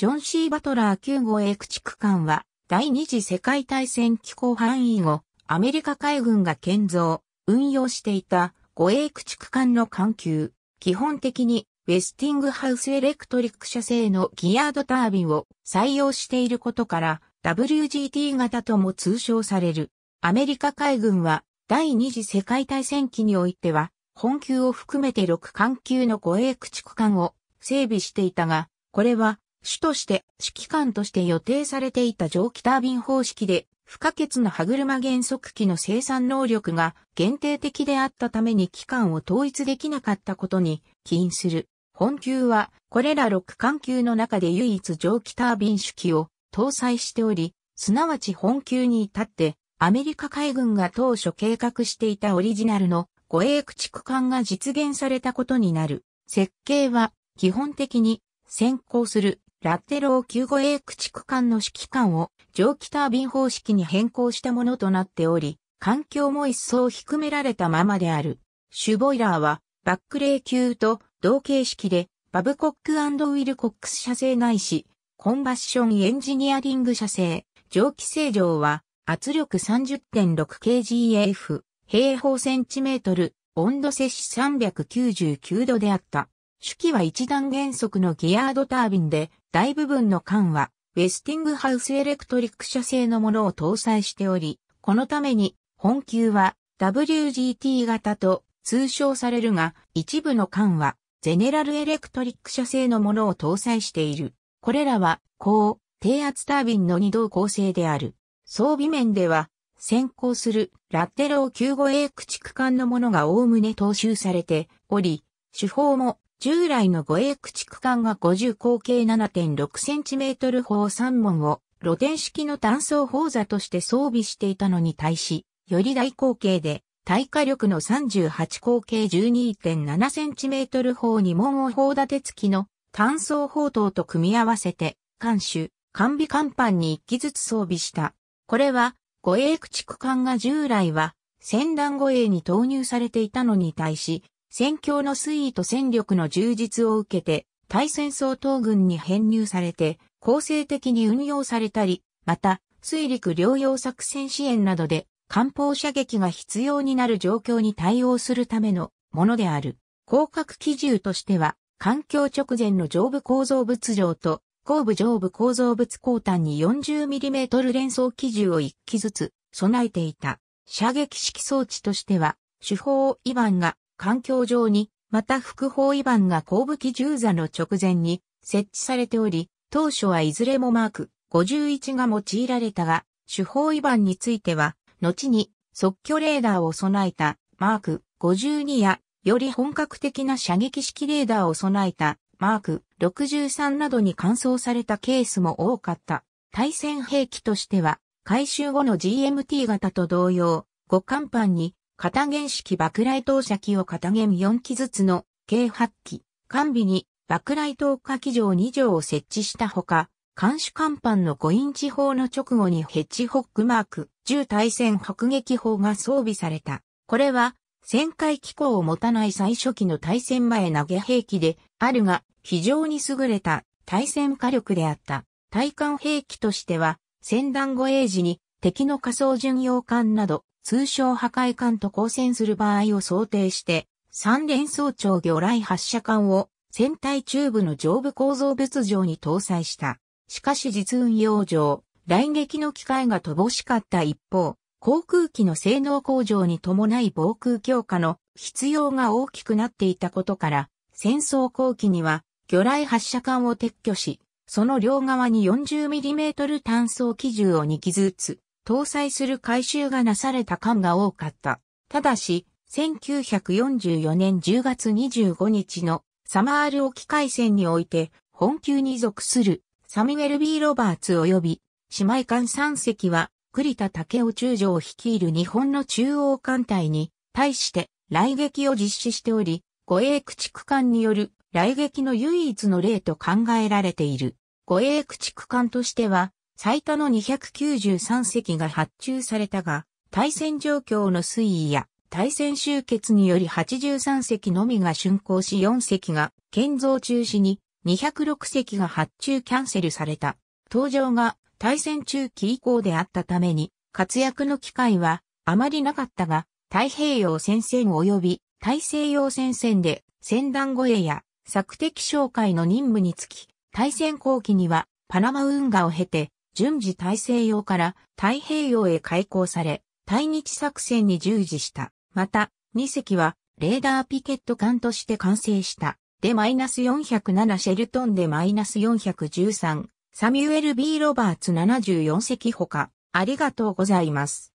ジョン・シー・バトラー9号エ駆逐艦は、第二次世界大戦機構範囲後、アメリカ海軍が建造、運用していた護衛駆逐艦の艦級。基本的に、ウェスティングハウスエレクトリック社製のギアードタービンを採用していることから、WGT 型とも通称される。アメリカ海軍は、第二次世界大戦期においては、本級を含めて6艦級の護衛駆逐艦を整備していたが、これは主として指揮官として予定されていた蒸気タービン方式で不可欠な歯車減速機の生産能力が限定的であったために機関を統一できなかったことに起因する。本級はこれら6環級の中で唯一蒸気タービン主機を搭載しており、すなわち本級に至ってアメリカ海軍が当初計画していたオリジナルの護衛駆逐艦が実現されたことになる。設計は基本的に先行するラッテロー9護衛駆逐艦の指揮官を蒸気タービン方式に変更したものとなっており、環境も一層低められたままである。シュボイラーはバックレー級と同形式でバブコックウィルコックス社製ないし、コンバッションエンジニアリング社製、蒸気正常は圧力 30.6kgF、平方センチメートル、温度摂氏399度であった。主機は一段原則のギアードタービンで、大部分の缶は、ウェスティングハウスエレクトリック社製のものを搭載しており、このために、本級は WGT 型と通称されるが、一部の缶は、ゼネラルエレクトリック社製のものを搭載している。これらは、高、低圧タービンの二度構成である。装備面では、先行するラッテロー 95A 駆逐艦のものが概ね踏襲されており、手法も従来の護衛駆逐艦が50口径 7.6cm 砲3門を露天式の単装砲座として装備していたのに対し、より大口径で、耐火力の38口径 12.7cm 砲2門を砲立て付きの単装砲塔と組み合わせて、艦首、完備艦板に1機ずつ装備した。これは、護衛駆逐艦が従来は、戦艦護衛に投入されていたのに対し、戦況の推移と戦力の充実を受けて、対戦総統軍に編入されて、構成的に運用されたり、また、水陸両用作戦支援などで、艦砲射撃が必要になる状況に対応するためのものである。広角機銃としては、環境直前の上部構造物上と、後部上部構造物後端に 40mm 連装機銃を1機ずつ備えていた。射撃式装置としては、主砲イバンが環境上に、また副包違反が後部機銃座の直前に設置されており、当初はいずれもマーク51が用いられたが、主法違反については、後に即挙レーダーを備えたマーク52や、より本格的な射撃式レーダーを備えたマーク63などに換装されたケースも多かった。対戦兵器としては、回収後の GMT 型と同様、互換板に片弦式爆雷投射機を片弦4機ずつの計8機、完備に爆雷投下機場2乗を設置したほか、監視甲板の5インチ砲の直後にヘッジホックマーク、10対戦迫撃砲が装備された。これは、旋回機構を持たない最初期の対戦前投げ兵器であるが、非常に優れた対戦火力であった。対艦兵器としては、戦団護衛時に敵の仮想巡洋艦など通称破壊艦と交戦する場合を想定して、三連装長魚雷発射艦を船体中部の上部構造物上に搭載した。しかし実運用上、来撃の機会が乏しかった一方、航空機の性能向上に伴い防空強化の必要が大きくなっていたことから、戦争後期には魚雷発射艦を撤去し、その両側に 40mm 単装機銃を2機ずつ搭載する改修がなされた艦が多かった。ただし、1944年10月25日のサマール沖海戦において、本級に属するサミュエル・ B・ ロバーツ及び姉妹艦3隻は栗田武雄中将を率いる日本の中央艦隊に対して来撃を実施しており、護衛駆逐艦による来撃の唯一の例と考えられている。護衛駆逐艦としては最多の293席が発注されたが、対戦状況の推移や対戦終結により83席のみが竣工し4席が建造中止に206席が発注キャンセルされた。登場が対戦中期以降であったために活躍の機会はあまりなかったが太平洋戦線及び大西洋戦線で戦団護衛や索敵紹介の任務につき対戦後期にはパナマ運河を経て順次大西洋から太平洋へ開港され、対日作戦に従事した。また、2隻はレーダーピケット艦として完成した。で、マイナス407シェルトンでマイナス413、サミュエル・ B・ ロバーツ74隻ほか、ありがとうございます。